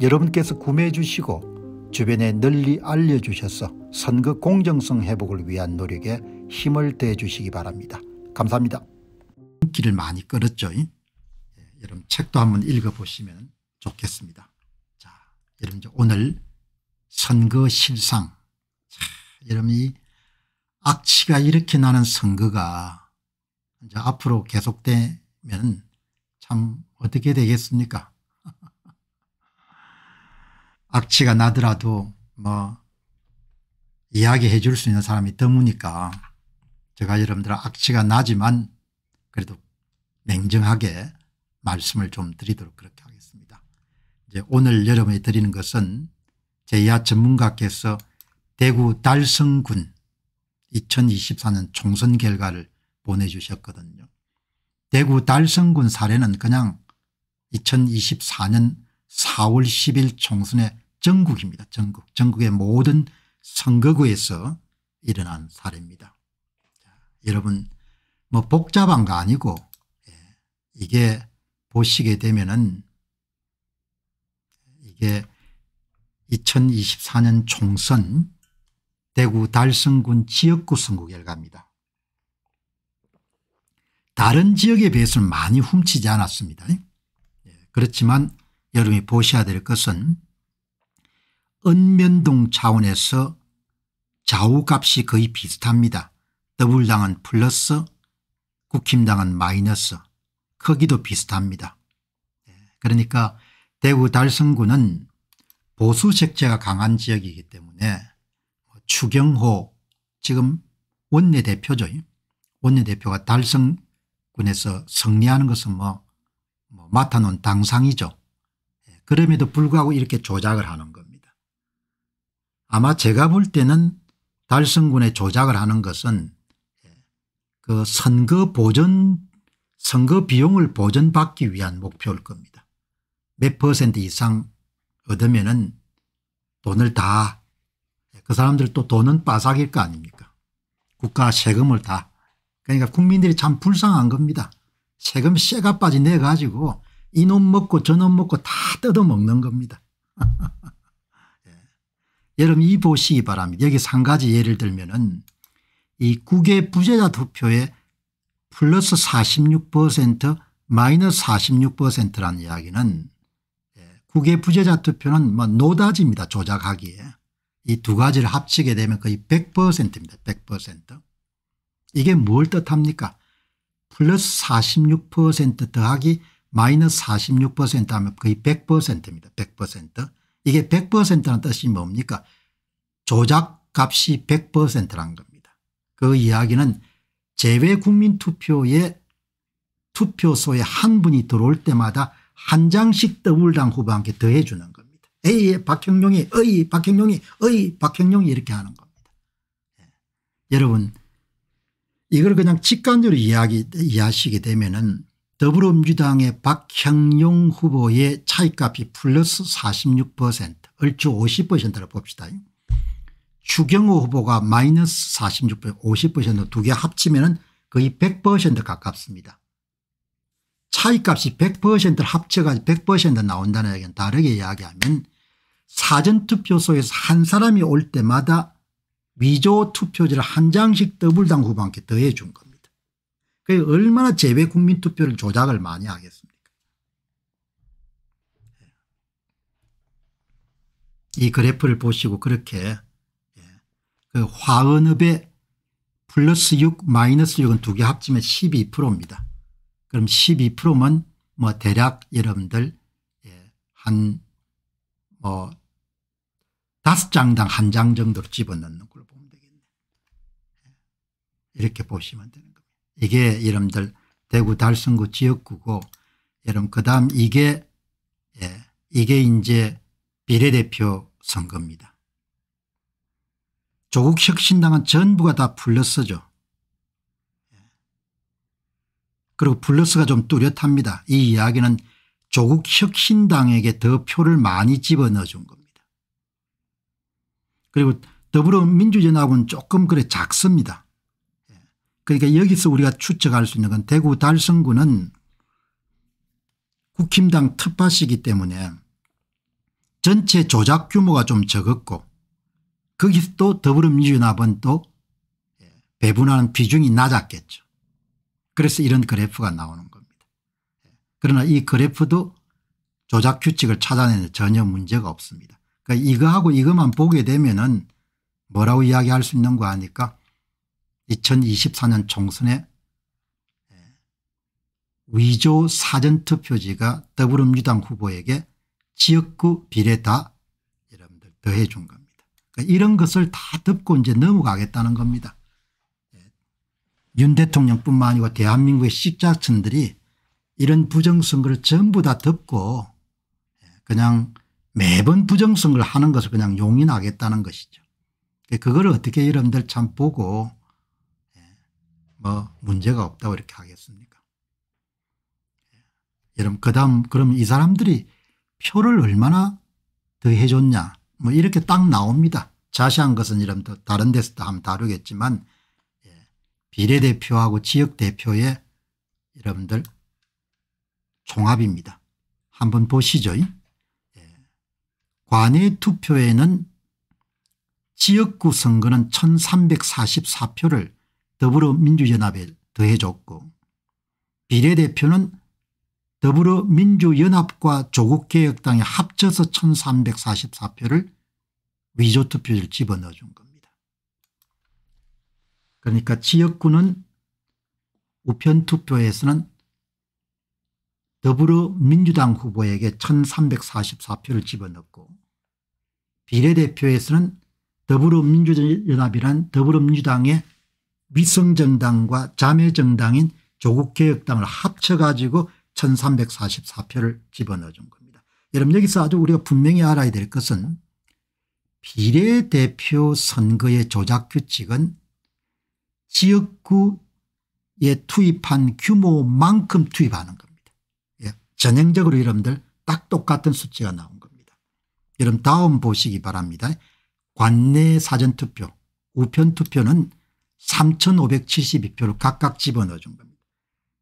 여러분께서 구매해 주시고 주변에 널리 알려주셔서 선거 공정성 회복을 위한 노력에 힘을 대 주시기 바랍니다. 감사합니다. 길을 많이 끌었죠. 예, 여러분 책도 한번 읽어보시면 좋겠습니다. 자, 여러분 오늘 선거 실상 자, 여러분이 악취가 이렇게 나는 선거가 이제 앞으로 계속되면 참 어떻게 되겠습니까 악취가 나더라도 뭐 이야기해 줄 수 있는 사람이 드무니까 제가 여러분들 악취가 나지만 그래도 냉정하게 말씀을 좀 드리도록 그렇게 하겠습니다. 이제 오늘 여러분이 드리는 것은 제 야 전문가께서 대구 달성군 2024년 총선 결과를 보내주셨거든요. 대구 달성군 사례는 그냥 2024년 4월 10일 총선에 전국입니다. 전국. 전국의 모든 선거구에서 일어난 사례입니다. 자, 여러분 뭐 복잡한 거 아니고 예, 이게 보시게 되면은 이게 2024년 총선 대구 달성군 지역구 선거 결과입니다. 다른 지역에 비해서는 많이 h 치지 않았습니다. 예, 그렇지만 여러분이 보셔야 될 것은 은면동 차원에서 좌우값이 거의 비슷합니다. 더불당은 플러스 국힘당은 마이너스 크기도 비슷합니다. 예, 그러니까 대구 달성구는 보수 색채가 강한 지역이기 때문에 뭐 추경호 지금 원내대표죠. 원내대표가 달성군에서 승리하는 것은 뭐, 뭐 맡아놓은 당상이죠. 예, 그럼에도 불구하고 이렇게 조작을 하는 겁니다. 아마 제가 볼 때는 달성군의 조작을 하는 것은 그 선거 보전 선거 비용을 보전받기 위한 목표일 겁니다. 몇 퍼센트 이상 얻으면은 돈을 다 그 사람들 또 돈은 빠삭일 거 아닙니까 국가 세금을 다 그러니까 국민들이 참 불쌍한 겁니다. 세금 쇠가빠지 내가지고 이놈 먹고 저놈 먹고 다 뜯어먹는 겁니다. 여러분 이 보시기 바랍니다. 여기서 한 가지 예를 들면은 이 국외 부재자 투표에 플러스 46% 마이너스 46%라는 이야기는 예, 국외 부재자 투표는 뭐 노다지입니다. 조작하기에. 이 두 가지를 합치게 되면 거의 100%입니다. 100%. 이게 뭘 뜻합니까? 플러스 46% 더하기 마이너스 46% 하면 거의 100%입니다. 100%. 이게 100%라는 뜻이 뭡니까 조작값이 100%란 겁니다. 그 이야기는 재외국민투표에 투표소에 한 분이 들어올 때마다 한 장씩 더블당 후보한테 더해주는 겁니다. 에이 박형룡이 어이 박형룡이 어이 박형룡이 이렇게 하는 겁니다. 예. 여러분 이걸 그냥 직관적으로 이야기 이해하시게 되면은 더불어민주당의 박향용 후보의 차이값이 플러스 46% 얼추 50%를 봅시다. 추경호 후보가 마이너스 46% 50%두 개 합치면 거의 100% 가깝습니다. 차이값이 100%를 합쳐가지고 100% 나온다는 얘기는 다르게 이야기하면 사전투표소에서 한 사람이 올 때마다 위조 투표지를 한 장씩 더블당 후보한테 더해준 겁니다. 그 얼마나 재외 국민 투표를 조작을 많이 하겠습니까? 예. 이 그래프를 보시고 그렇게 예. 그 화은읍의 플러스 6 마이너스 6은 두 개 합치면 12%입니다. 그럼 12%면 뭐 대략 여러분들 예, 한뭐 다섯 장당 한 장 정도로 집어넣는 걸 보면 되겠네 이렇게 보시면 됩니다. 이게 여러분들 대구 달성구 지역구고 여러분 그다음 이게 예, 이게 이제 비례대표 선거입니다. 조국 혁신당은 전부가 다 플러스죠. 그리고 플러스가 좀 뚜렷합니다. 이 이야기는 조국 혁신당에게 더 표를 많이 집어넣어 준 겁니다. 그리고 더불어민주연합은 조금 그래 작습니다. 그러니까 여기서 우리가 추측할 수 있는 건 대구 달성구는 국힘당 특파시기 때문에 전체 조작 규모가 좀 적었고 거기서 또 더불어민주연합은 또 배분하는 비중이 낮았겠죠. 그래서 이런 그래프가 나오는 겁니다. 그러나 이 그래프도 조작 규칙을 찾아내는 전혀 문제가 없습니다. 그러니까 이거하고 이것만 보게 되면은 뭐라고 이야기할 수 있는 거아닐까 2024년 총선에 위조 사전투표지가 더불어민주당 후보에게 지역구 비례다 여러분들 더해 준 겁니다. 그러니까 이런 것을 다 덮고 이제 넘어가겠다는 겁니다. 예. 윤 대통령뿐만 아니고 대한민국의 십자층들이 이런 부정선거를 전부 다 덮고 예, 그냥 매번 부정선거를 하는 것을 그냥 용인하겠다는 것이죠. 그걸 그러니까 어떻게 여러분들 참 보고 뭐 문제가 없다고 이렇게 하겠습니까? 예. 여러분 그다음 그럼 이 사람들이 표를 얼마나 더해 줬냐 뭐 이렇게 딱 나옵니다. 자세한 것은 이런 다른 데서 다음 다루겠지만 예. 비례대표하고 지역대표의 여러분들 종합입니다. 한번 보시죠. 예. 관외 투표에는 지역구 선거는 1344표를 더불어민주연합에 더해줬고 비례대표는 더불어민주연합과 조국개혁당이 합쳐서 1344표를 위조투표를 집어넣어준 겁니다. 그러니까 지역구는 우편투표에서는 더불어민주당 후보에게 1344표를 집어넣고 비례대표에서는 더불어민주연합이란 더불어민주당의 위성정당과 자매정당인 조국개혁당을 합쳐가지고 1344표를 집어넣어준 겁니다. 여러분 여기서 아주 우리가 분명히 알아야 될 것은 비례대표 선거의 조작규칙은 지역구에 투입한 규모만큼 투입하는 겁니다. 예. 전형적으로 여러분들 딱 똑같은 수치가 나온 겁니다. 여러분 다음 보시기 바랍니다. 관내 사전투표 우편투표는 3,572표를 각각 집어넣어 준 겁니다.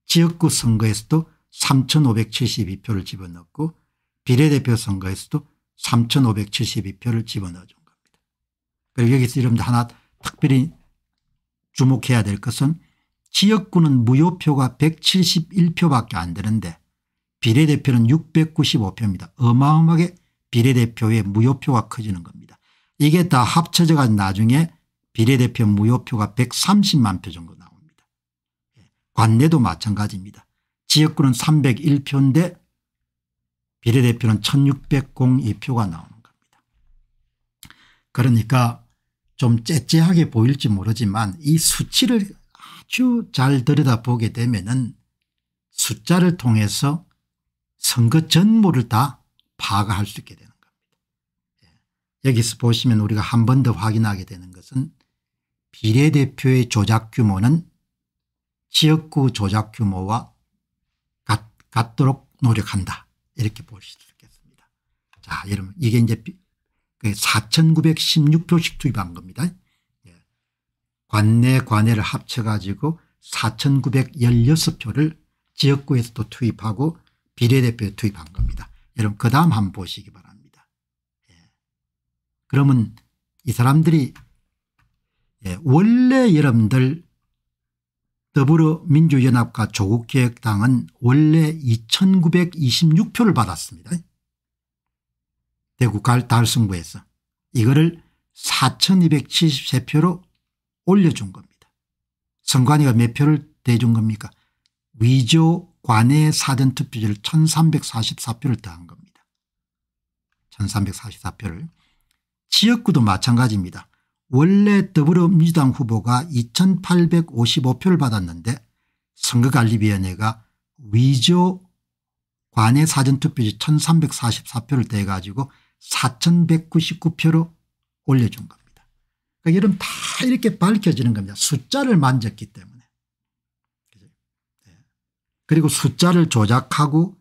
지역구 선거에서도 3,572표를 집어넣고 비례대표 선거에서도 3,572표를 집어넣어 준 겁니다. 그리고 여기서 여러분들 하나 특별히 주목해야 될 것은 지역구는 무효표가 171표밖에 안 되는데 비례대표는 695표입니다. 어마어마하게 비례대표의 무효표가 커지는 겁니다. 이게 다 합쳐져가 나중에 비례대표 무효표가 130만 표 정도 나옵니다. 예, 관내도 마찬가지입니다. 지역구는 301표인데 비례대표는 1602표가 나오는 겁니다. 그러니까 좀 째째하게 보일지 모르지만 이 수치를 아주 잘 들여다보게 되면 은 숫자를 통해서 선거 전모를 다 파악할 수 있게 되는 겁니다. 예, 여기서 보시면 우리가 한 번 더 확인하게 되는 것은 비례대표의 조작 규모는 지역구 조작 규모와 같, 같도록 노력한다. 이렇게 볼수 있겠습니다. 자, 여러분, 이게 이제 4,916표씩 그 투입한 겁니다. 예. 관내 관해를 합쳐가지고 4,916표를 지역구에서 또 투입하고 비례대표에 투입한 겁니다. 여러분, 그 다음 한번 보시기 바랍니다. 예. 그러면 이 사람들이 예, 원래 여러분들 더불어민주연합과 조국개획당은 원래 2926표를 받았습니다. 대구 갈 달성구에서 이거를 4273표로 올려준 겁니다. 선관위가 몇 표를 대준 겁니까 위조 관외 사전투표지를 1344표를 더한 겁니다. 1344표를 지역구도 마찬가지입니다. 원래 더불어민주당 후보가 2855표를 받았는데 선거관리위원회가 위조 관외 사전투표지 1344표를 대가지고 4199표로 올려준 겁니다. 그러니까 이런 다 이렇게 밝혀지는 겁니다. 숫자를 만졌기 때문에. 네. 그리고 숫자를 조작하고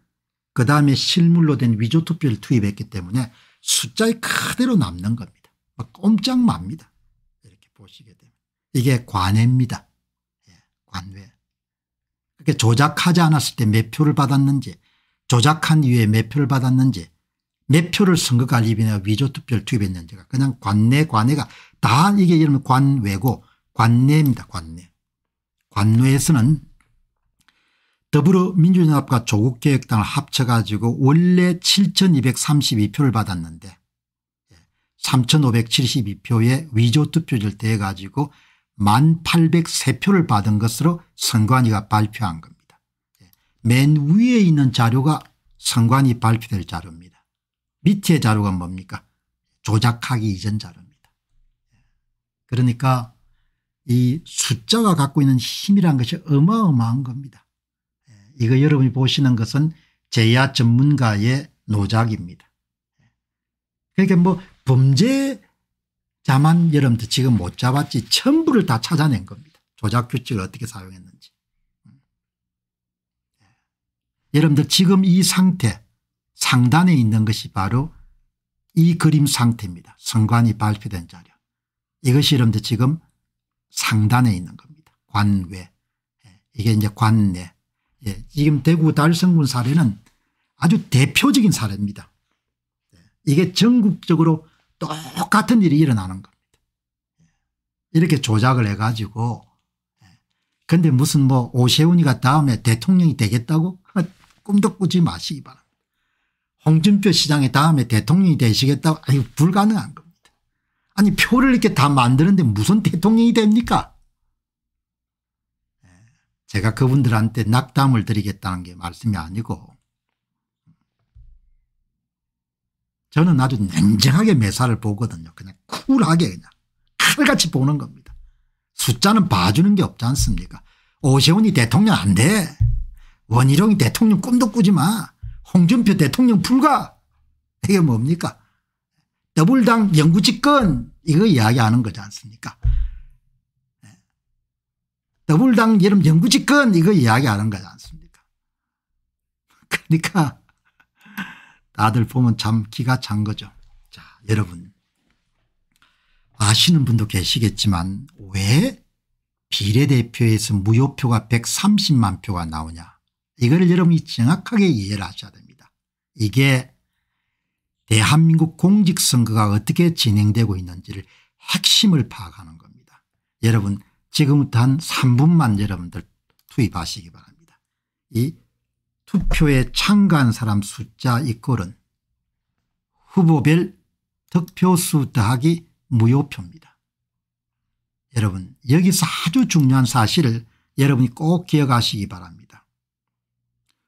그다음에 실물로 된 위조투표를 투입했기 때문에 숫자에 그대로 남는 겁니다. 꼼짝 맙니다. 보시게 됩니다. 이게 관외입니다. 예, 관외. 그게 조작하지 않았을 때 몇 표를 받았는지 조작한 이후에 몇 표를 받았는지 몇 표를 선거관리비나 위조투표를 투입했는지가 그냥 관내 관외가 다 이게 이러면 관외고 관내입니다. 관내. 관내에서는 더불어민주연합과 조국개혁당을 합쳐가지고 원래 7232표를 받았는데 3572표의 위조투표를 대 가지고 1803표를 받은 것으로 선관위가 발표한 겁니다. 예, 맨 위에 있는 자료가 선관위 발표될 자료입니다. 밑에 자료가 뭡니까 조작하기 이전 자료입니다. 예, 그러니까 이 숫자가 갖고 있는 힘이란 것이 어마어마한 겁니다. 예, 이거 여러분이 보시는 것은 제야 전문가의 노작입니다. 그러니까 뭐 범죄자만 여러분들 지금 못 잡았지 전부를 다 찾아낸 겁니다. 조작 규칙을 어떻게 사용했는지. 예. 여러분들 지금 이 상태 상단에 있는 것이 바로 이 그림 상태입니다. 선관이 발표된 자료. 이것이 여러분들 지금 상단에 있는 겁니다. 관외. 예. 이게 이제 관내. 예, 지금 대구 달성군 사례는 아주 대표적인 사례입니다. 예. 이게 전국적으로 똑같은 일이 일어나는 겁니다. 예. 이렇게 조작을 해가지고 예. 근데 무슨 뭐 오세훈이가 다음에 대통령이 되겠다고 아, 꿈도 꾸지 마시기 바랍니다. 홍준표 시장이 다음에 대통령이 되시겠다고 아유 불가능한 겁니다. 아니 표를 이렇게 다 만드는데 무슨 대통령이 됩니까? 예. 제가 그분들한테 낙담을 드리겠다는 게 말씀이 아니고 저는 아주 냉정하게 매사를 보거든요. 그냥 쿨하게 그냥 칼같이 보는 겁니다. 숫자는 봐주는 게 없지 않습니까 오세훈이 대통령 안 돼. 원희룡이 대통령 꿈도 꾸지 마. 홍준표 대통령 불가. 이게 뭡니까 더블당 영구집권 이거 이야기하는 거지 않습니까 예. 더블당 이름 영구집권 이거 이야기하는 거지 않습니까 그러니까 아들 보면 참 기가 찬 거죠. 자, 여러분. 아시는 분도 계시겠지만 왜 비례대표에서 무효표가 130만 표가 나오냐. 이걸 여러분이 정확하게 이해를 하셔야 됩니다. 이게 대한민국 공직선거가 어떻게 진행되고 있는지를 핵심을 파악하는 겁니다. 여러분 지금부터 한 3분만 여러분들 투입하시기 바랍니다. 이 투표에 참가한 사람 숫자 이꼴은 후보별 득표수 더하기 무효표입니다. 여러분 여기서 아주 중요한 사실을 여러분이 꼭 기억하시기 바랍니다.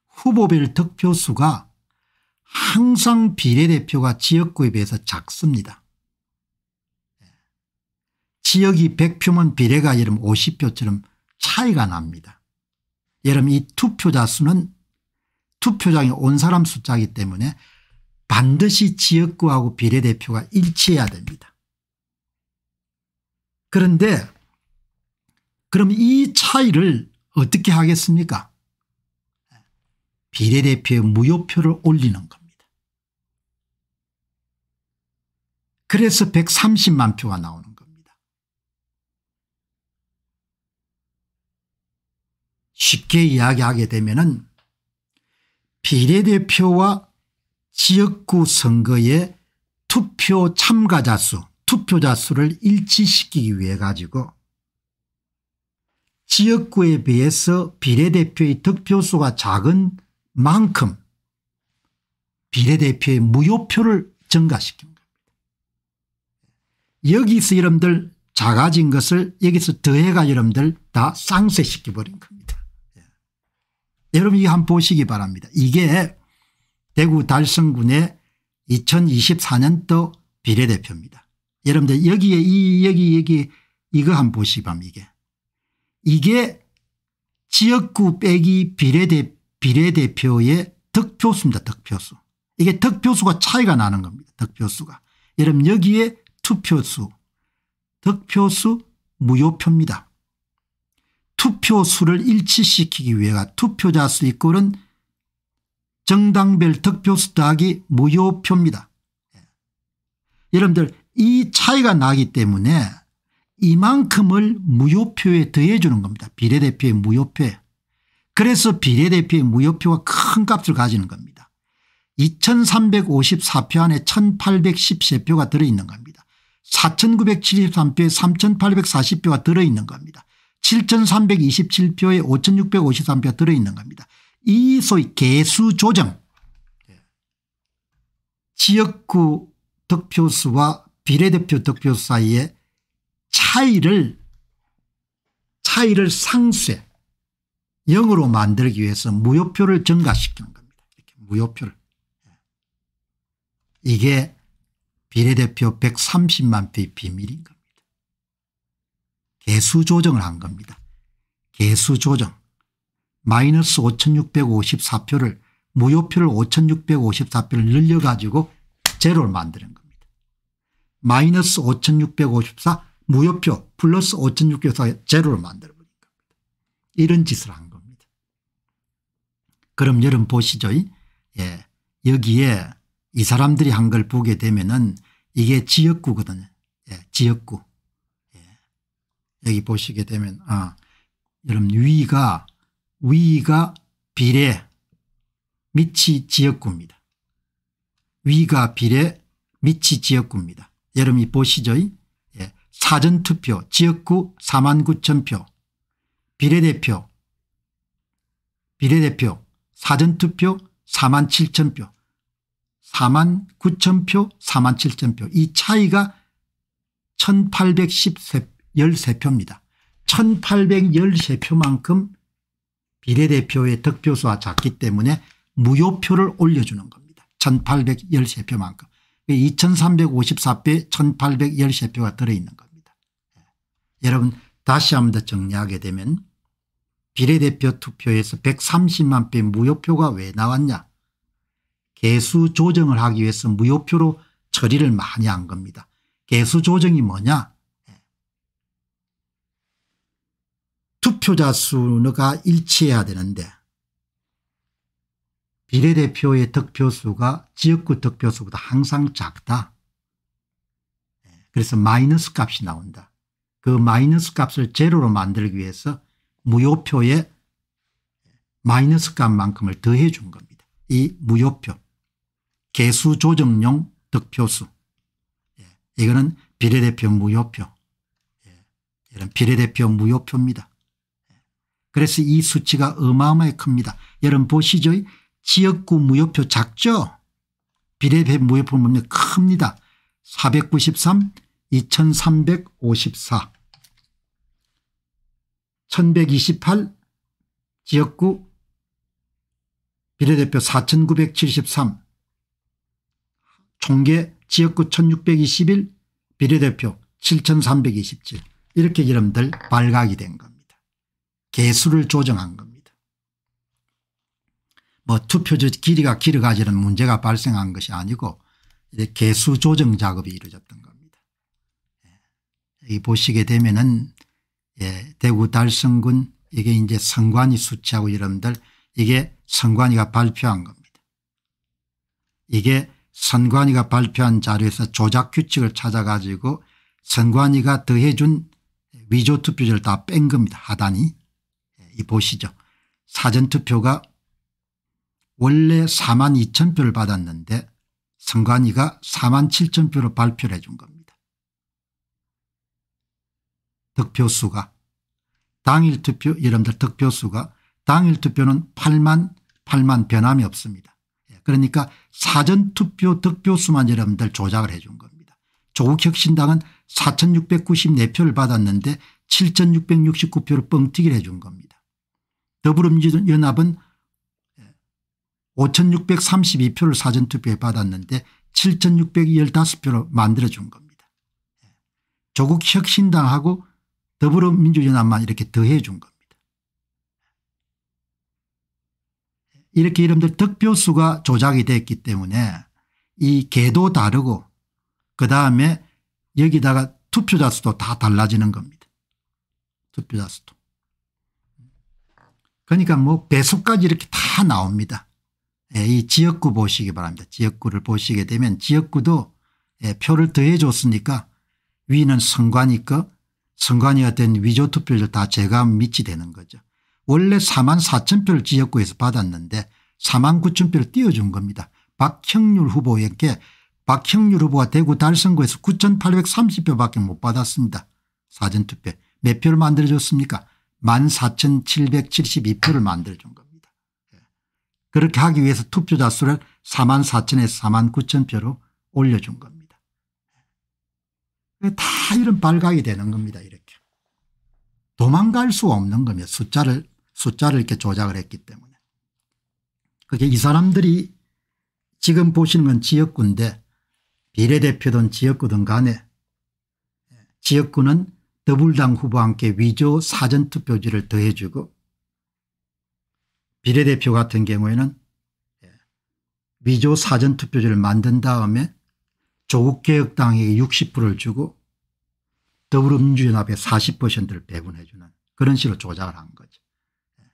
후보별 득표수가 항상 비례대표가 지역구에 비해서 작습니다. 지역이 100표면 비례가 예를 50표처럼 차이가 납니다. 예를 이 투표자 수는 투표장에 온 사람 숫자이기 때문에 반드시 지역구하고 비례대표가 일치해야 됩니다. 그런데 그럼 이 차이를 어떻게 하겠습니까 비례대표의 무효표를 올리는 겁니다. 그래서 130만 표가 나오는 겁니다. 쉽게 이야기하게 되면 은 비례대표와 지역구 선거의 투표 참가자 수 투표자 수를 일치시키기 위해 가지고 지역구에 비해서 비례대표의 득표수가 작은 만큼 비례대표의 무효표를 증가시킨 겁니다. 여기서 여러분들 작아진 것을 여기서 더해가 여러분들 다 쌍쇄시켜버린 거예요. 여러분 이거 한 번 보시기 바랍니다. 이게 대구 달성군의 2024년도 비례대표입니다. 여러분들 여기에 이 여기 여기 이거 한 번 보시기 바랍니다. 이게. 이게 지역구 빼기 비례대, 비례대표의 득표수입니다. 득표수. 이게 득표수가 차이가 나는 겁니다. 득표수가. 여러분 여기에 투표수 득표수 무효표입니다. 투표 수를 일치시키기 위해 가 투표자 수 이꼴은 정당별 득표수 더하기 무효표입니다. 예. 여러분들 이 차이가 나기 때문에 이만큼을 무효표에 더해주는 겁니다. 비례대표의 무효표에. 그래서 비례대표의 무효표가 큰 값을 가지는 겁니다. 2354표 안에 1813표가 들어있는 겁니다. 4973표에 3840표가 들어있는 겁니다. 7,327표에 5,653표 들어있는 겁니다. 이 소위 개수 조정 예, 지역구 득표수와 비례대표 득표수 사이의 차이를 차이를 상쇄 0으로 만들기 위해서 무효표를 증가시키는 겁니다. 이렇게 무효표를. 예. 이게 비례대표 130만 표의 비밀인 겁니다. 개수 조정을 한 겁니다. 개수 조정. 마이너스 5654표를 무효표를 5654표를 늘려가지고 제로를 만드는 겁니다. 마이너스 5654 무효표 플러스 5654 제로를 만들어버린 겁니다. 이런 짓을 한 겁니다. 그럼 여러분 보시죠. 예. 여기에 이 사람들이 한 걸 보게 되면은 이게 지역구거든요. 예, 지역구. 여기 보시게 되면 아 여러분 위가 위가 비례 미치 지역구입니다. 위가 비례 미치 지역구입니다. 여러분 이 보시죠. 예. 사전투표 지역구 4만 9천 표 비례대표 비례대표 사전투표 4만 7천 표 4만 9천 표 4만 7천 표이 차이가 1813표 13표입니다. 1813표만큼 비례대표의 득표수가 작기 때문에 무효표를 올려주는 겁니다. 1813표만큼. 2354표에 1813표가 들어있는 겁니다. 예. 여러분 다시 한 번 더 정리하게 되면 비례대표 투표에서 130만 표의 무효표가 왜 나왔냐. 개수 조정을 하기 위해서 무효표로 처리를 많이 한 겁니다. 개수 조정이 뭐냐 투표자 수가 일치해야 되는데 비례대표의 득표수가 지역구 득표수보다 항상 작다. 예, 그래서 마이너스 값이 나온다. 그 마이너스 값을 제로로 만들기 위해서 무효표에 마이너스 값만큼을 더해 준 겁니다. 이 무효표 개수 조정용 득표수 예, 이거는 비례대표 무효표 예, 이런 비례대표 무효표입니다. 그래서 이 수치가 어마어마해 큽니다. 여러분 보시죠. 지역구 무효표 작죠. 비례대 무효표 보면 큽니다. 493 2354 1128 지역구 비례대표 4973 총계 지역구 1621 비례대표 7327 이렇게 여러분들 발각이 된 겁니다. 개수를 조정한 겁니다. 뭐 투표지 길이가 길어가지는 문제가 발생한 것이 아니고 개수 조정 작업이 이루어졌던 겁니다. 이 예. 보시게 되면은 예, 대구 달성군 이게 이제 선관위 수치하고 여러분들 이게 선관위가 발표한 겁니다. 이게 선관위가 발표한 자료에서 조작 규칙을 찾아가지고 선관위가 더해준 위조 투표지를 다 뺀 겁니다. 하단이. 이 보시죠. 사전투표가 원래 4만 2천 표를 받았는데 선관위가 4만 7천 표로 발표를 해준 겁니다. 득표수가 당일 투표 여러분들 득표수가 당일 투표는 8만 8만 변함이 없습니다. 예, 그러니까 사전투표 득표수만 여러분들 조작을 해 준 겁니다. 조국혁신당은 4694표를 받았는데 7669표를 뻥튀기를 해 준 겁니다. 더불어민주연합은 5632표를 사전투표에 받았는데 7615표로 만들어준 겁니다. 조국 혁신당하고 더불어민주연합만 이렇게 더해준 겁니다. 이렇게 이름들 득표수가 조작이 됐기 때문에 이 개도 다르고 그다음에 여기다가 투표자 수도 다 달라지는 겁니다. 투표자 수도. 그러니까 뭐 배수까지 이렇게 다 나옵니다. 예, 이 지역구 보시기 바랍니다. 지역구를 보시게 되면 지역구도 예, 표를 더해 줬으니까 위는 선관위급 선관위 같은 위조 투표를 다 제가 밑이 되는 거죠. 원래 4만 4천 표를 지역구에서 받았는데 4만 9천 표를 띄워준 겁니다. 박형률 후보에게 박형률 후보가 대구 달성구에서 9,830표밖에 못 받았습니다. 사전투표. 몇 표를 만들어줬습니까? 14,772표를 만들어준 겁니다. 예. 그렇게 하기 위해서 투표자 수를 4만 4천에서 4만 9천 표로 올려준 겁니다. 예. 다 이런 발각이 되는 겁니다. 이렇게. 도망갈 수 없는 겁니다. 숫자를 숫자를 이렇게 조작을 했기 때문에. 그게 이 사람들이 지금 보시는 건 지역구인데 비례대표든 지역구든 간에 예. 지역구는 더불당 후보와 함께 위조 사전투표지를 더해주고 비례대표 같은 경우에는 예, 위조 사전투표지를 만든 다음에 조국개혁당에게 60%를 주고 더불어민주연합에 40%를 배분해 주는 그런 식으로 조작을 한 거죠. 예.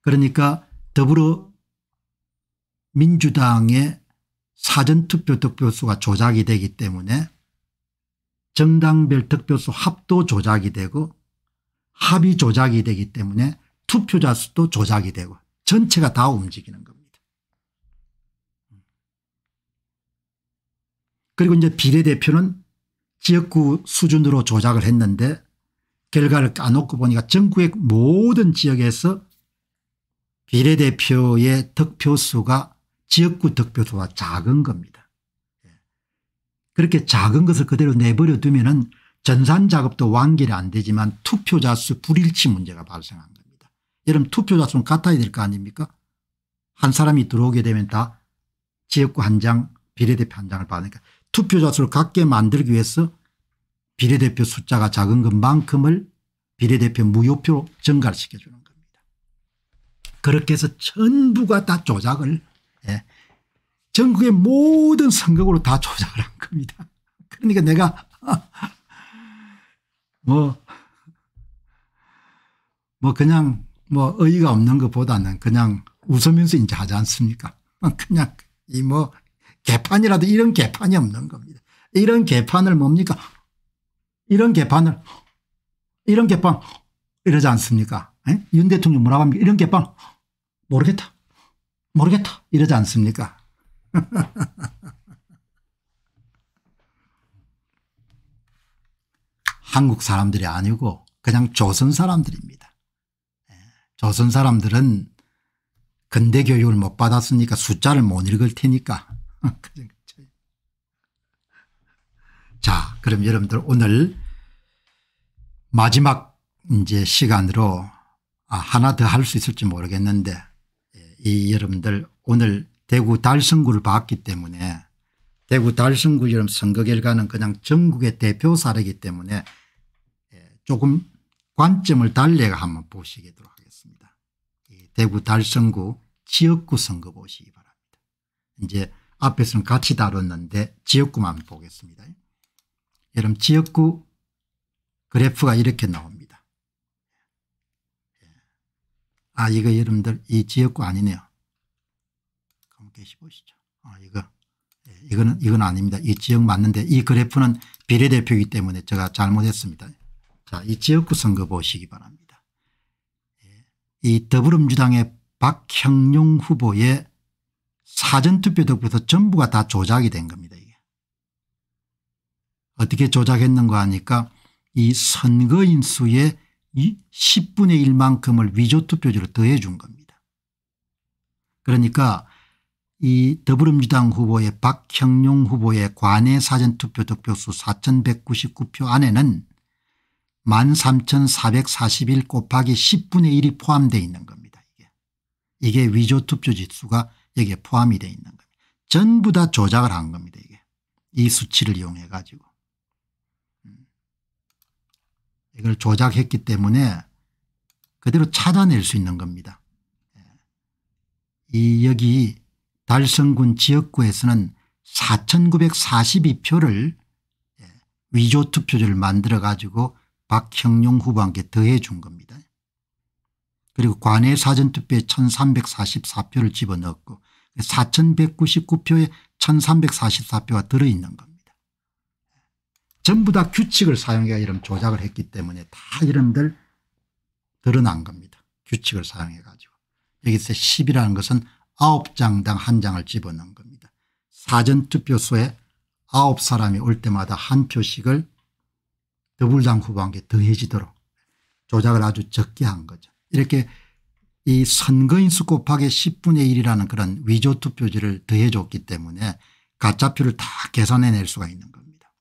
그러니까 더불어민주당의 사전투표 득표수가 조작이 되기 때문에 정당별 득표수 합도 조작이 되고 합의 조작이 되기 때문에 투표자 수도 조작이 되고 전체가 다 움직이는 겁니다. 그리고 이제 비례대표는 지역구 수준으로 조작을 했는데 결과를 까놓고 보니까 전국의 모든 지역에서 비례대표의 득표수가 지역구 득표수와 작은 겁니다. 그렇게 작은 것을 그대로 내버려 두면은 전산 작업도 완결이 안 되지만 투표자 수 불일치 문제가 발생한 겁니다. 여러분 투표자 수는 같아야 될 거 아닙니까? 한 사람이 들어오게 되면 다 지역구 한 장, 비례대표 한 장을 받으니까 투표자 수를 갖게 만들기 위해서 비례대표 숫자가 작은 것만큼을 비례대표 무효표로 증가시켜주는 겁니다. 그렇게 해서 전부가 다 조작을 예, 전국의 모든 선거구로 다 조작을 한 겁니다. 그러니까 내가 뭐, 뭐 그냥 뭐 의의가 없는 것보다는 그냥 웃으면서 이제 하지 않습니까? 그냥 이 뭐 개판이라도 이런 개판이 없는 겁니다. 이런 개판을 뭡니까? 이런 개판을 이런 개판 이러지 않습니까? 예? 윤 대통령 뭐라고 합니까? 이런 개판 모르겠다. 모르겠다. 이러지 않습니까? 한국 사람들이 아니고 그냥 조선 사람들입니다. 예, 조선 사람들은 근대 교육을 못 받았으니까 숫자를 못 읽을 테니까. 자 그럼 여러분들 오늘 마지막 이제 시간으로 아, 하나 더 할 수 있을지 모르겠는데 예, 이 여러분들 오늘 대구 달성구를 봤기 때문에 대구 달성구처럼 선거 결과는 그냥 전국의 대표 사례이기 때문에 예, 조금 관점을 달래가 한번 보시도록 하겠습니다. 대구 달성구 지역구 선거 보시기 바랍니다. 이제 앞에서는 같이 다뤘는데 지역구만 보겠습니다. 여러분 지역구 그래프가 이렇게 나옵니다. 예. 아 이거 여러분들 이 지역구 아니네요. 다시 보시죠. 아, 이거. 예, 이거는, 이건 아닙니다. 이 지역 맞는데 이 그래프는 비례대표이기 때문에 제가 잘못했습니다. 자, 이 지역구 선거 보시기 바랍니다. 예, 이 더불어민주당의 박형용 후보의 사전투표 덕분에 전부가 다 조작이 된 겁니다. 이게. 어떻게 조작했는가 하니까 이 선거인 수의 10분의 1만큼을 위조투표지로 더해 준 겁니다. 그러니까 이 더불어민주당 후보의 박형용 후보의 관외 사전투표 득표수 4199표 안에는 13,441 곱하기 10분의 1이 포함되어 있는 겁니다. 이게, 이게 위조투표 지수가 여기에 포함이 되어 있는 겁니다. 전부 다 조작을 한 겁니다. 이게 이 수치를 이용해 가지고 음. 이걸 조작했기 때문에 그대로 찾아낼 수 있는 겁니다. 예. 이 여기 달성군 지역구에서는 4942표를 예, 위조 투표지를 만들어 가지고 박형용 후보한테 더해 준 겁니다. 그리고 관외 사전투표에 1344표를 집어넣었고 4199표에 1344표가 들어있는 겁니다. 전부 다 규칙을 사용해야 이런 조작을 했기 때문에 다 이름들 드러난 겁니다. 규칙을 사용해 가지고. 여기서 10이라는 것은 9장당 한 장을 집어넣은 겁니다. 사전투표소에 9사람이 올 때마다 한 표씩을 더불당 후보한테 더해지도록 조작을 아주 적게 한 거죠. 이렇게 이 선거인수 곱하기 10분의 1이라는 그런 위조투표지를 더해줬기 때문에 가짜표를 다 계산해낼 수가 있는 겁니다.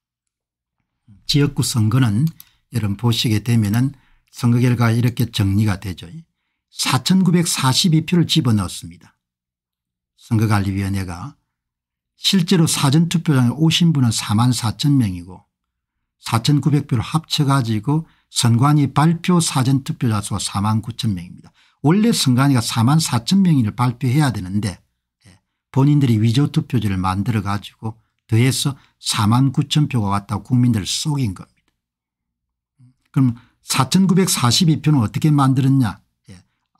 지역구 선거는 여러분 보시게 되면은 선거 결과 이렇게 정리가 되죠. 4,942표를 집어넣었습니다. 선거관리위원회가 실제로 사전투표장에 오신 분은 4만 4천 명이고 4,900표를 합쳐가지고 선관위 발표 사전투표자 수가 4만 9천 명입니다. 원래 선관위가 4만 4천 명을 발표해야 되는데 예, 본인들이 위조투표지를 만들어 가지고 더해서 4만 9천 표가 왔다고 국민들을 속인 겁니다. 그럼 4,942표는 어떻게 만들었냐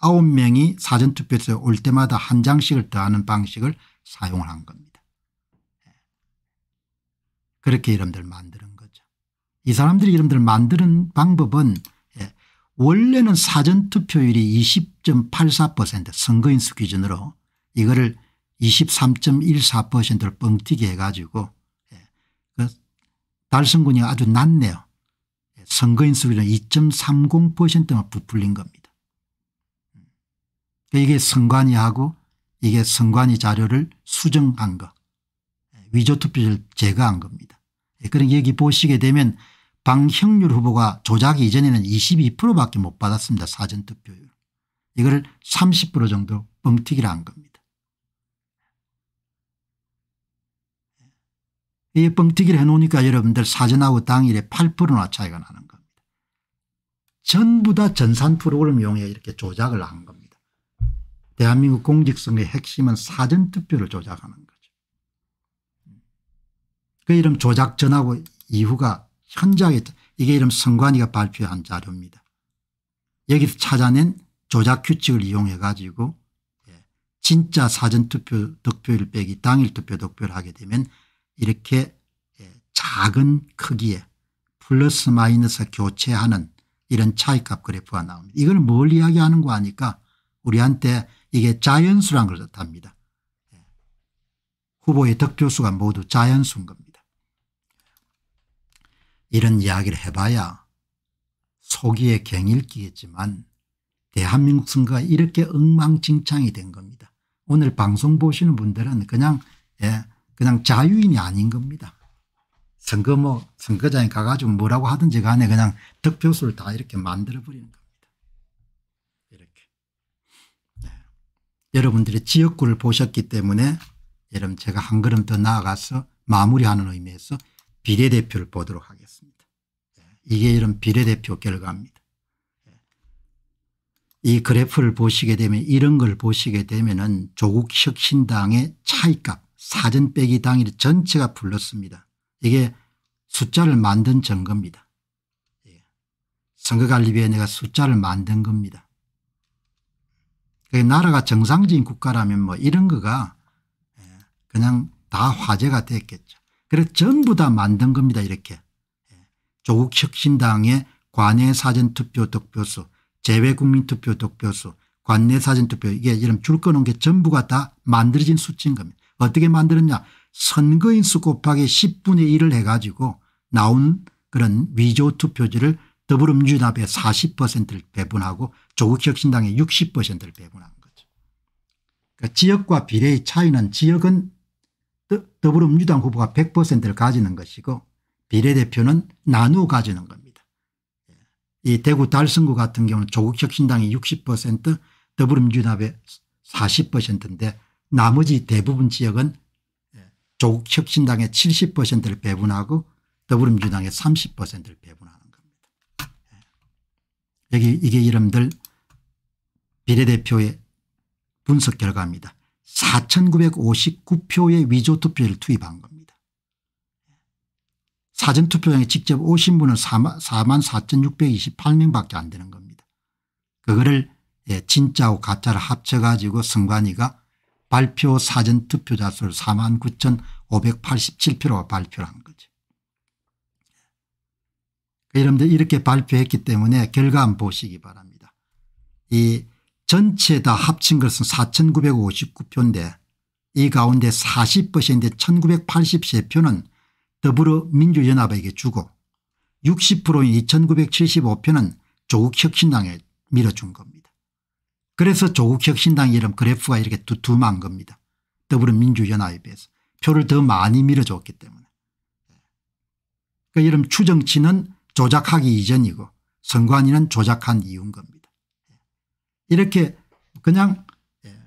9 명이 사전투표소에 올 때마다 한 장씩을 더하는 방식을 사용을 한 겁니다. 예. 그렇게 이름들 만드는 거죠. 이 사람들이 이름들 만드는 방법은 예, 원래는 사전투표율이 20.84% 선거인수 기준으로 이거를 23.14%를 뻥튀기 해가지고 예, 그 달성군이 아주 낮네요. 선거인수 기준 2.30%만 부풀린 겁니다. 이게 선관위 하고 이게 선관위 자료를 수정한 거 위조투표를 제거한 겁니다. 그러 그러니까 여기 보시게 되면 방형률 후보가 조작 이전에는 22%밖에 못 받았습니다. 사전투표율. 이거30% 정도 뻥튀기를 한 겁니다. 이 뻥튀기를 해놓으니까 여러분들 사전하고 당일에 8%나 차이가 나는 겁니다. 전부 다 전산 프로그램 이용해 이렇게 조작을 한 겁니다. 대한민국 공직성의 핵심은 사전투표를 조작하는 거죠. 그 이름 조작 전하고 이후가 현저하 이게 이름 선관위가 발표한 자료입니다. 여기서 찾아낸 조작 규칙을 이용해 가지고 예, 진짜 사전투표 득표율 빼기 당일 투표 득표를 하게 되면 이렇게 예, 작은 크기에 플러스 마이너스 교체하는 이런 차이값 그래프가 나옵니다. 이걸 뭘 이야기하는 거 아니까 우리한테 이게 자연수란 걸 뜻합니다. 예. 후보의 득표수가 모두 자연수인 겁니다. 이런 이야기를 해봐야 속이의 갱일기겠지만 대한민국 선거가 이렇게 엉망진창이 된 겁니다. 오늘 방송 보시는 분들은 그냥 예, 그냥 자유인이 아닌 겁니다. 선거 뭐 선거장에 가가지고 뭐라고 하든지 간에 그냥 득표수를 다 이렇게 만들어버리는 겁니다. 여러분들의 지역구를 보셨기 때문에 여러분 제가 한 걸음 더 나아가서 마무리하는 의미에서 비례대표를 보도록 하겠습니다. 예, 이게 이런 비례대표 결과입니다. 예, 이 그래프를 보시게 되면 이런 걸 보시게 되면 은 조국 혁신당의 차이값 사전 빼기 당일 전체가 불렀습니다. 이게 숫자를 만든 증거입니다. 예, 선거관리위원회가 숫자를 만든 겁니다. 그게 나라가 정상적인 국가라면 뭐 이런 거가 예, 그냥 다 화제가 됐겠죠. 그래서 전부 다 만든 겁니다 이렇게. 예, 조국 혁신당의 관내 사전투표 득표수 재외국민투표 득표수 관내 사전투표 이게 이런 줄 끊은 게 전부가 다 만들어진 수치인 겁니다. 어떻게 만들었냐 선거인수 곱하기 10분의 1을 해가지고 나온 그런 위조 투표지를 더불어민주당에 40%를 배분하고 조국혁신당에 60%를 배분한 거죠. 그러니까 지역과 비례의 차이는 지역은 더불어민주당 후보가 100%를 가지는 것이고 비례대표는 나누어 가지는 겁니다. 예. 이 대구 달성구 같은 경우는 조국혁신당이 60% 더불어민주당의 40%인데 나머지 대부분 지역은 예, 조국혁신당의 70%를 배분하고 더불어민주당의 30%를 배분하고 여기 이게 이름들 비례대표의 분석 결과입니다. 4,959표의 위조 투표를 투입한 겁니다. 사전투표장에 직접 오신 분은 4만, 4 6 2 8명밖에안 되는 겁니다. 그거를 예, 진짜와 가짜를 합쳐가지고 선관위가 발표 사전투표자 수를 4만 9,587표로 발표한 겁니다. 그 여러분들 이렇게 발표했기 때문에 결과 한번 보시기 바랍니다. 이 전체 다 합친 것은 4959표인데 이 가운데 40%인데 1983표는 더불어민주연합에게 주고 60%인 2975표는 조국혁신당에 밀어준 겁니다. 그래서 조국혁신당 이름 그래프가 이렇게 두툼한 겁니다. 더불어민주연합에 비해서 표를 더 많이 밀어줬기 때문에. 그러니까 이런 추정치는 조작하기 이전이고 선관위는 조작한 이유인 겁니다. 이렇게 그냥 예,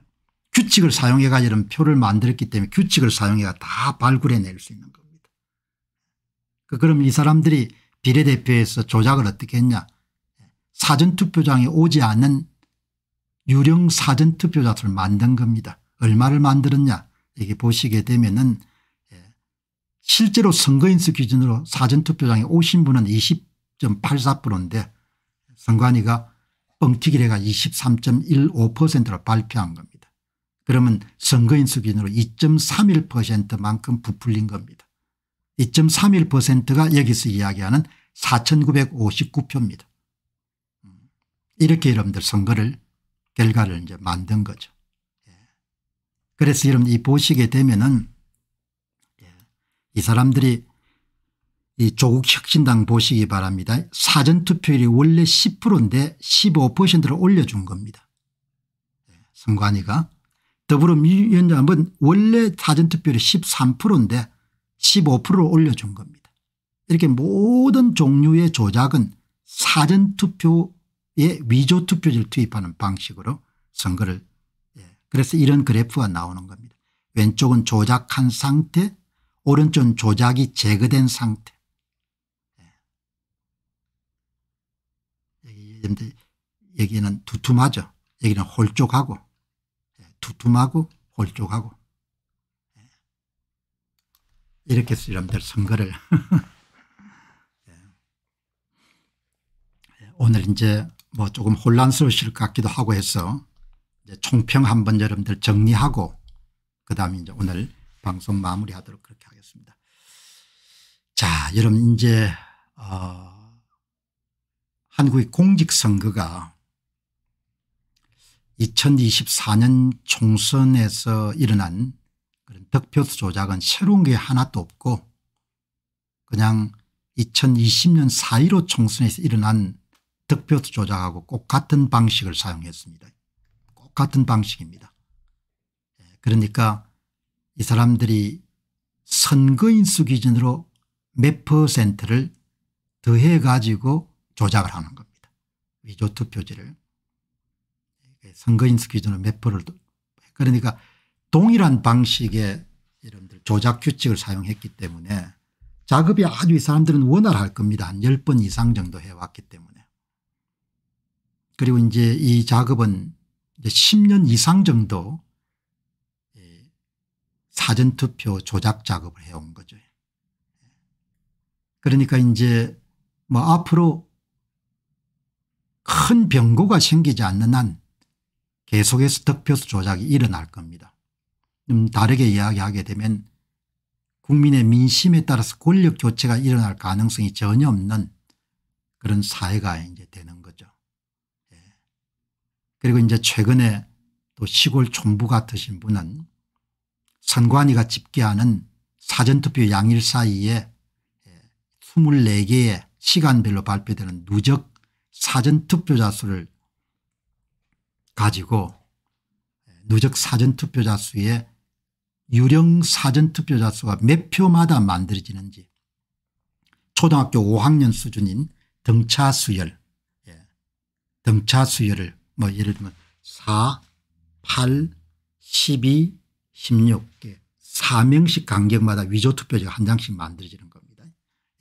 규칙을 사용해 가지고 표를 만들었기 때문에 규칙을 사용해가 다 발굴해낼 수 있는 겁니다. 그, 그럼 이 사람들이 비례대표에서 조작을 어떻게 했냐 사전투표장에 오지 않는 유령 사전투표자를 만든 겁니다. 얼마를 만들었냐 이게 보시게 되면 은 실제로 선거인수 기준으로 사전투표장에 오신 분은 20.84%인데 선관위가 뻥튀기를 해가 23.15%로 발표한 겁니다. 그러면 선거인수 기준으로 2.31%만큼 부풀린 겁니다. 2.31%가 여기서 이야기하는 4959표입니다. 이렇게 여러분들 선거를 결과를 이제 만든 거죠. 예. 그래서 여러분 이 보시게 되면은 이 사람들이 이 조국 혁신당 보시기 바랍니다. 사전투표율이 원래 10%인데 15%를 올려준 겁니다. 네, 선관위가 더불어민주당 한번 원래 사전투표율이 13%인데 15%를 올려준 겁니다. 이렇게 모든 종류의 조작은 사전투표에 위조투표지를 투입하는 방식으로 선거를 예, 그래서 이런 그래프가 나오는 겁니다. 왼쪽은 조작한 상태 오른쪽 조작이 제거된 상태. 예. 여기는 두툼하죠. 여기는 홀쭉하고 예, 두툼하고 홀쭉하고 예. 이렇게 해서 여러분들 선거를 오늘 이제 뭐 조금 혼란스러우실 것 같기도 하고 해서 총평 한번 여러분들 정리하고 그 다음에 이제 오늘 방송 마무리하도록 그렇게 하겠습니다. 자, 여러분 이제 어 한국의 공직선거가 2024년 총선에서 일어난 그런 득표 조작은 새로운 게 하나도 없고 그냥 2020년 4.15 총선에서 일어난 득표 조작하고 꼭 같은 방식을 사용했습니다. 꼭 같은 방식입니다. 예, 그러니까 이 사람들이 선거인수 기준으로 몇 퍼센트를 더해 가지고 조작을 하는 겁니다. 위조 투표지를. 선거인수 기준으로 몇 퍼를 그러니까 동일한 방식의 여러분들 조작 규칙을 사용했기 때문에 작업이 아주 이 사람들은 원활할 겁니다. 한 10번 이상 정도 해왔기 때문에. 그리고 이제 이 작업은 이제 10년 이상 정도 사전투표 조작 작업을 해온 거죠. 그러니까 이제 뭐 앞으로 큰변고가 생기지 않는 한 계속해서 득표수 조작이 일어날 겁니다. 좀 다르게 이야기하게 되면 국민의 민심에 따라서 권력 교체가 일어날 가능성이 전혀 없는 그런 사회가 이제 되는 거죠. 예. 그리고 이제 최근에 또 시골 총부 같으신 분은 선관위가 집계하는 사전투표 양일 사이에 24개의 예, 시간별로 발표되는 누적 사전투표자 수를 가지고 예, 누적 사전투표자 수의 유령 사전투표자 수가 몇 표마다 만들어지는지 초등학교 5학년 수준인 등차 수열 예, 등차 수열을 뭐 예를 들면 4, 8, 12, 16개 4명씩 간격마다 위조투표지가 한 장씩 만들어지는 겁니다.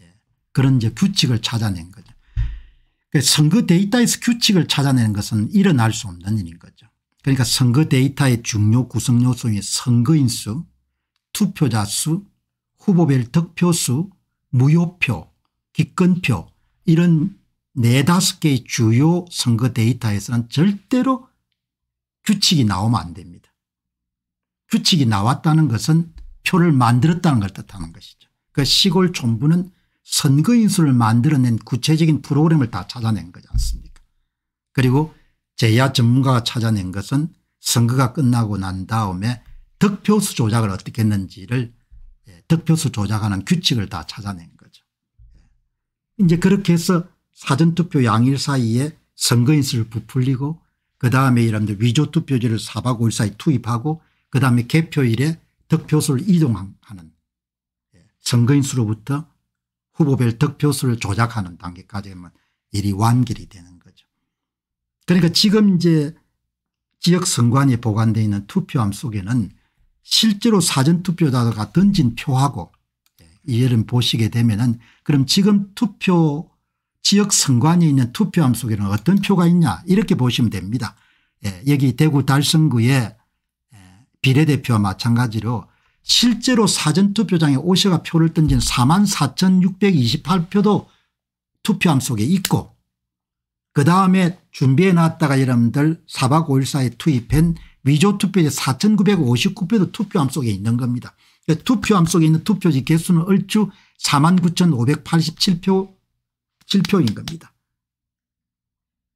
예. 그런 이제 규칙을 찾아낸 거죠. 그 선거 데이터에서 규칙을 찾아내는 것은 일어날 수 없는 일인 거죠. 그러니까 선거 데이터의 중요 구성 요소인 선거인 수, 투표자 수, 후보별 득표수, 무효표, 기권표 이런 네다섯 개의 주요 선거 데이터에서는 절대로 규칙이 나오면 안 됩니다. 규칙이 나왔다는 것은 표를 만들었다는 걸 뜻하는 것이죠. 그 시골 촌부는 선거인수를 만들어낸 구체적인 프로그램을 다 찾아낸 거지 않습니까 그리고 제야 전문가가 찾아낸 것은 선거가 끝나고 난 다음에 득표수 조작을 어떻게 했는지를 예, 득표수 조작하는 규칙을 다 찾아낸 거죠. 예. 이제 그렇게 해서 사전투표 양일 사이에 선거인수를 부풀리고 그다음에 이런 위조투표지를 4박 5일 사이 투입하고 그다음에 개표일에 득표수를 이동하는 선거인 수로부터 후보별 득표수를 조작하는 단계까지 일이 완결이 되는 거죠. 그러니까 지금 이제 지역 선관위에 보관되어 있는 투표함 속에는 실제로 사전투표자가 던진 표하고 예, 이해를 보시게 되면은 그럼 지금 투표 지역 선관위에 있는 투표함 속에는 어떤 표가 있냐 이렇게 보시면 됩니다. 예, 여기 대구 달성구에 비례대표와 마찬가지로 실제로 사전투표장에 오셔가 표를 던진 4만 4628표도 투표함 속에 있고 그다음에 준비해놨다가 여러분들 4박 5일 사이에 투입한 위조투표지 4959표도 투표함 속에 있는 겁니다. 그러니까 투표함 속에 있는 투표지 개수는 얼추 49,587표 7표인 겁니다.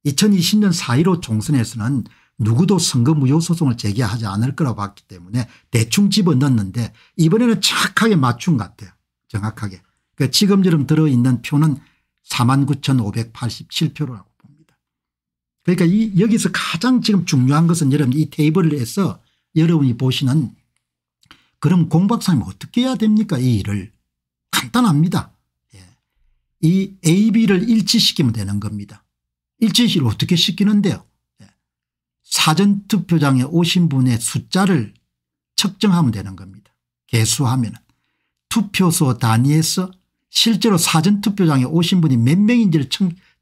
2020년 4.15 총선에서는 누구도 선거 무효 소송을 제기하지 않을 거라고 봤기 때문에 대충 집어넣는데 이번에는 착하게 맞춘 것 같아요. 정확하게. 그러니까 지금처럼 들어있는 표는 49,587표라고 봅니다. 그러니까 이 여기서 가장 지금 중요한 것은 여러분 이 테이블에서 여러분이 보시는 그럼 공박사님 어떻게 해야 됩니까 이 일을 간단합니다. 예. 이 A, B를 일치시키면 되는 겁니다. 일치시를 어떻게 시키는데요 사전투표장에 오신 분의 숫자를 측정하면 되는 겁니다. 개수하면 투표소 단위에서 실제로 사전투표장에 오신 분이 몇 명인지를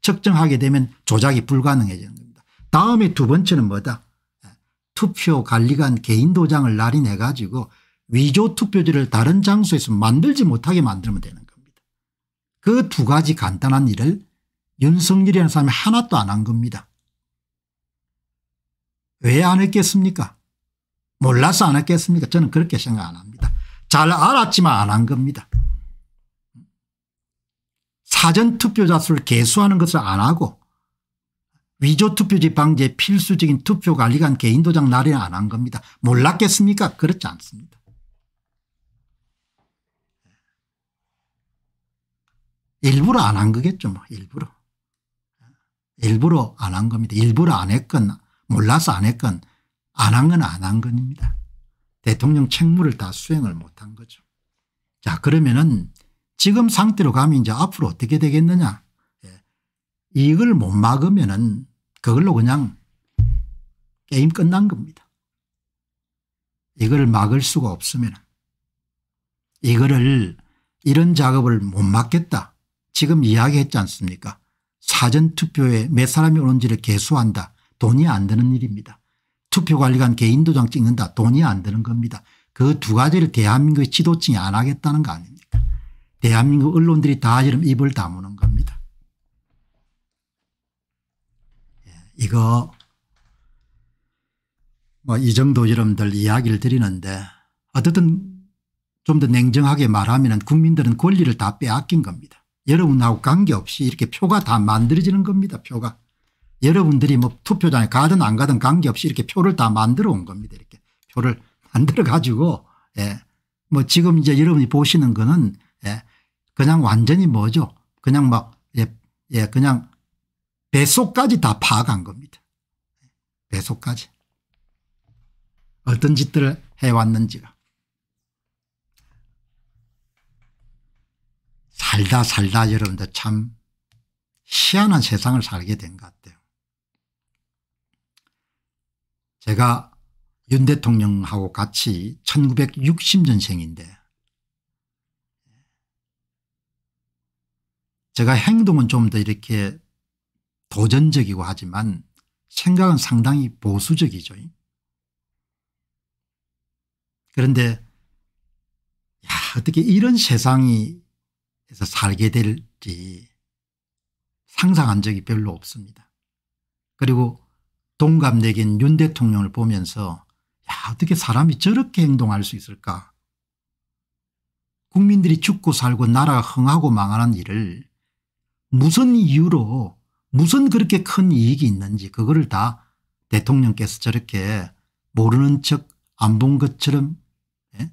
측정하게 되면 조작이 불가능해지는 겁니다. 다음에 두 번째는 뭐다 예. 투표관리관 개인도장을 날인해 가지고 위조투표지를 다른 장소에서 만들지 못하게 만들면 되는 겁니다. 그 두 가지 간단한 일을 윤석열이라는 사람이 하나도 안 한 겁니다. 왜안 했겠습니까? 몰라서 안 했겠습니까? 저는 그렇게 생각 안 합니다. 잘 알았지만 안 한 겁니다. 사전 투표자 수를 개수하는 것을 안 하고 위조 투표지 방지에 필수적인 투표 관리관 개인 도장 날인 안한 겁니다. 몰랐겠습니까? 그렇지 않습니다. 일부러 안 한 거겠죠. 뭐 일부러. 일부러 안 한 겁니다. 일부러 안 했건 몰라서 안 했건 안 한 건 안 한 건입니다. 대통령 책무를 다 수행을 못 한 거죠. 자 그러면은 지금 상태로 가면 이제 앞으로 어떻게 되겠느냐. 예. 이걸 못 막으면은 그걸로 그냥 게임 끝난 겁니다. 이걸 막을 수가 없으면 이거를 이런 작업을 못 막겠다. 지금 이야기했지 않습니까 사전투표에 몇 사람이 오는지를 개수한다. 돈이 안되는 일입니다. 투표관리관 개인도장 찍는다 돈이 안되는 겁니다. 그 두 가지를 대한민국의 지도층이 안 하겠다는 거 아닙니까 대한민국 언론들이 다 이런 입을 다무는 겁니다. 예, 이거 뭐 이 정도 여러분들 이야기를 드리는데 어쨌든 좀 더 냉정하게 말하면 국민들은 권리를 다 빼앗긴 겁니다. 여러분하고 관계없이 이렇게 표가 다 만들어지는 겁니다. 표가. 여러분들이 뭐 투표장에 가든 안 가든 관계없이 이렇게 표를 다 만들어 온 겁니다. 이렇게 표를 만들어 가지고 예. 뭐 지금 이제 여러분이 보시는 거는 예. 그냥 완전히 뭐죠. 그냥 막 예. 예. 그냥 배속까지 다 파악한 겁니다. 배속까지. 어떤 짓들을 해왔는지가. 살다 살다 여러분들 참 희한한 세상을 살게 된 것 같아요. 제가 윤 대통령하고 같이 1960년생인데 제가 행동은 좀 더 이렇게 도전적이고 하지만 생각은 상당히 보수적이죠. 그런데 야 어떻게 이런 세상에서 살게 될지 상상한 적이 별로 없습니다. 그리고 동갑내기인 윤 대통령을 보면서 야 어떻게 사람이 저렇게 행동할 수 있을까 국민들이 죽고 살고 나라가 흥하고 망하는 일을 무슨 이유로 무슨 그렇게 큰 이익이 있는지 그거를 다 대통령께서 저렇게 모르는 척 안 본 것처럼 예?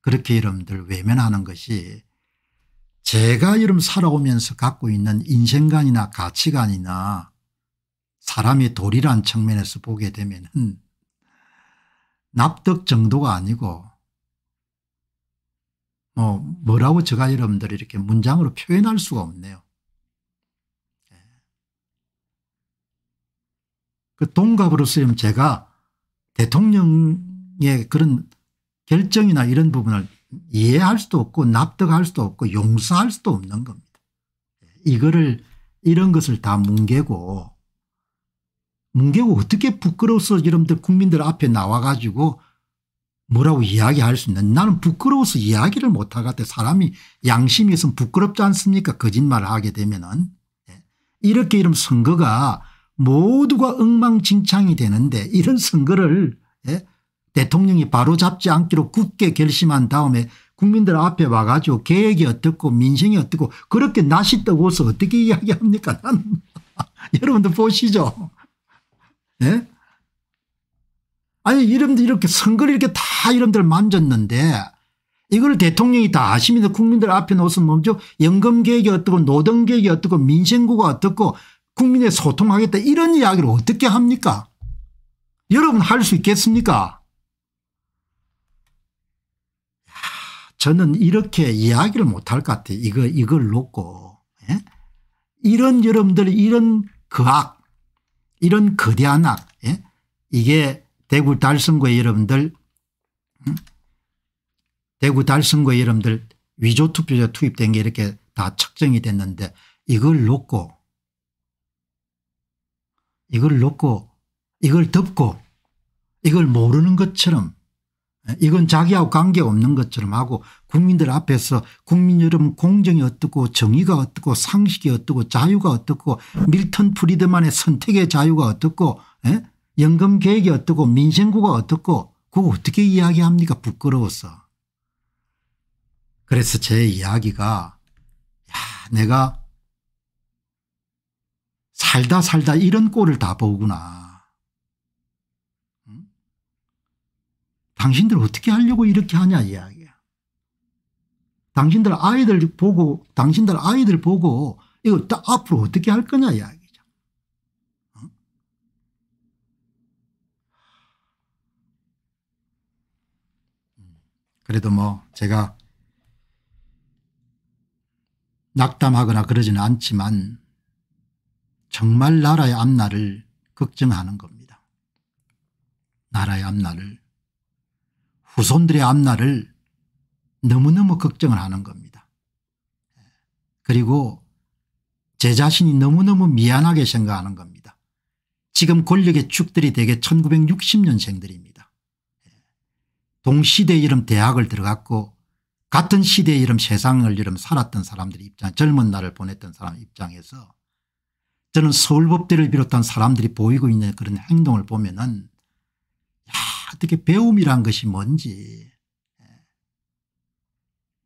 그렇게 여러분들 외면하는 것이 제가 여러분 살아오면서 갖고 있는 인생관이나 가치관이나 사람이 돌이란 측면에서 보게 되면 납득 정도가 아니고 뭐 뭐라고 제가 여러분들이 이렇게 문장으로 표현할 수가 없네요. 예. 그 동갑으로서 제가 대통령의 그런 결정이나 이런 부분을 이해할 수도 없고 납득할 수도 없고 용서할 수도 없는 겁니다. 예. 이거를 이런 것을 다 뭉개고 문개고 어떻게 부끄러워서 여러분들 국민들 앞에 나와가지고 뭐라고 이야기할 수 있는 나는 부끄러워서 이야기를 못하겠대 사람이 양심이 있으면 부끄럽지 않습니까 거짓말을 하게 되면은 예. 이렇게 이런 선거가 모두가 엉망진창이 되는데 이런 선거를 예, 대통령이 바로잡지 않기로 굳게 결심한 다음에 국민들 앞에 와가지고 계획이 어떻고 민생이 어떻고 그렇게 낯이 뜨고서 어떻게 이야기합니까? 여러분들 보시죠. 예? 아니 이름도 이렇게 선거를 이렇게 다 이름들 만졌는데 이걸 대통령이 다 아시면서 국민들 앞에 놓으면 뭐죠 연금계획이 어떻고 노동계획이 어떻고 민생구가 어떻고 국민의 소통하겠다 이런 이야기를 어떻게 합니까 여러분 할 수 있겠습니까 저는 이렇게 이야기를 못 할 것 같아요 이거, 이걸 놓고 예? 이런 여러분들 이런 그악 이런 거대한 악 예? 이게 대구 달성구의 여러분들 대구 달성구의 여러분들 위조투표자 투입된 게 이렇게 다 측정이 됐는데 이걸 놓고 이걸 놓고 이걸 덮고 이걸 모르는 것처럼 이건 자기하고 관계없는 것처럼 하고 국민들 앞에서 국민 여러분 공정이 어떻고 정의가 어떻고 상식이 어떻고 자유가 어떻고 밀턴 프리드만의 선택의 자유가 어떻고 에? 예? 연금 계획이 어떻고 민생구가 어떻고 그거 어떻게 이야기합니까 부끄러워서. 그래서 제 이야기가 야 내가 살다 살다 이런 꼴을 다 보구나. 당신들 어떻게 하려고 이렇게 하냐 이야기야. 당신들 아이들 보고 당신들 아이들 보고 이거 앞으로 어떻게 할 거냐 이야기죠. 어? 그래도 뭐 제가 낙담하거나 그러지는 않지만 정말 나라의 앞날을 걱정하는 겁니다. 나라의 앞날을 후손들의 앞날을 너무너무 걱정을 하는 겁니다. 그리고 제 자신이 너무너무 미안하게 생각하는 겁니다. 지금 권력의 축들이 대개 1960년생들입니다. 동시대 이름 대학을 들어갔고 같은 시대 이름 세상을 이름 살았던 사람들 입장 젊은 날을 보냈던 사람 입장에서 저는 서울법대를 비롯한 사람들이 보이고 있는 그런 행동을 보면 은 어떻게 배움이란 것이 뭔지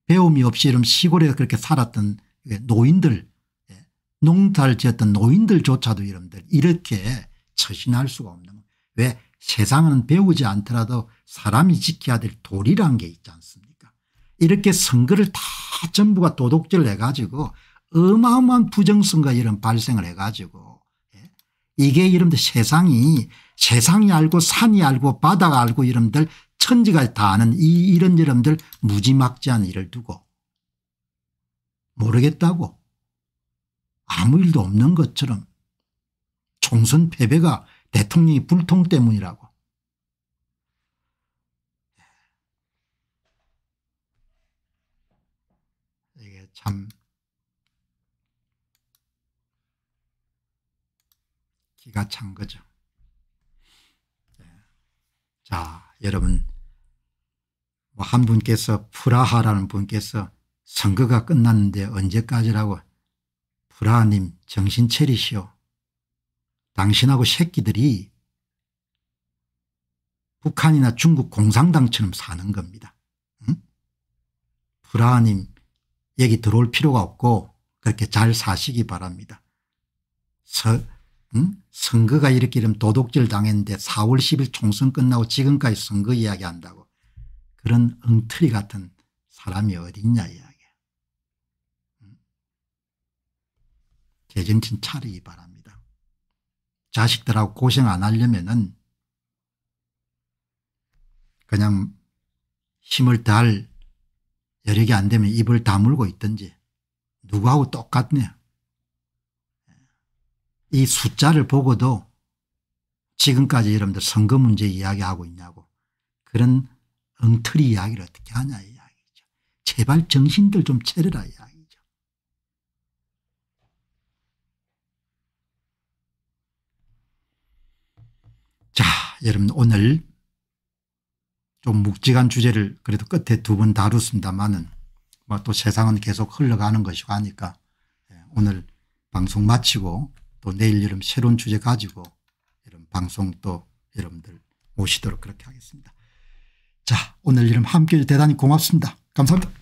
배움이 없이 이런 시골에 그렇게 살았던 노인들 예, 농사를 지었던 노인들조차도 이름들 이렇게 처신할 수가 없는 왜 세상은 배우지 않더라도 사람이 지켜야 될 도리란 게 있지 않습니까 이렇게 선거를 다 전부가 도둑질 해가지고 어마어마한 부정선거 이런 발생을 해가지고 예, 이게 이름들 세상이 세상이 알고 산이 알고 바다가 알고 이름들 천지가 다 아는 이 이런 이름들 무지막지한 일을 두고 모르겠다고 아무 일도 없는 것처럼 총선 패배가 대통령이 불통 때문이라고 이게 참 기가 찬 거죠. 자 여러분 뭐한 분께서 프라하라는 분께서 선거가 끝났는데 언제까지라고 프라하님 정신 차리시오. 당신하고 새끼들이 북한이나 중국 공산당처럼 사는 겁니다. 응? 브라님 얘기 들어올 필요가 없고 그렇게 잘 사시기 바랍니다. 서, 응? 선거가 이렇게 이러면 도둑질 당했는데 4월 10일 총선 끝나고 지금까지 선거 이야기한다고 그런 엉터리 같은 사람이 어디 있냐 이야기야. 응? 제정신 차리기 바랍니다. 자식들하고 고생 안 하려면은 그냥 힘을 달 여력이 안 되면 입을 다물고 있든지 누구하고 똑같네. 이 숫자를 보고도 지금까지 여러분들 선거 문제 이야기하고 있냐고 그런 엉터리 이야기를 어떻게 하냐 이야기죠. 제발 정신들 좀 차려라 이야기죠. 자 여러분 오늘 좀 묵직한 주제를 그래도 끝에 두 번 다뤘습니다마는 뭐또 세상은 계속 흘러가는 것이고 하니까 예, 오늘 방송 마치고 또 내일 여름 새로운 주제 가지고 여름 방송 또 여러분들 모시도록 그렇게 하겠습니다. 자 오늘 여름 함께 해주셔서 대단히 고맙습니다. 감사합니다.